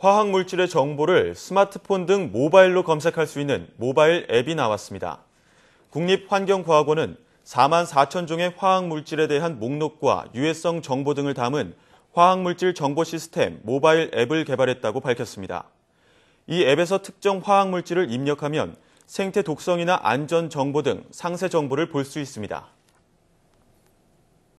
화학 물질의 정보를 스마트폰 등 모바일로 검색할 수 있는 모바일 앱이 나왔습니다. 국립환경과학원은 4만 4천 종의 화학 물질에 대한 목록과 유해성 정보 등을 담은 화학물질 정보 시스템 모바일 앱을 개발했다고 밝혔습니다. 이 앱에서 특정 화학물질을 입력하면 생태 독성이나 안전 정보 등 상세 정보를 볼 수 있습니다.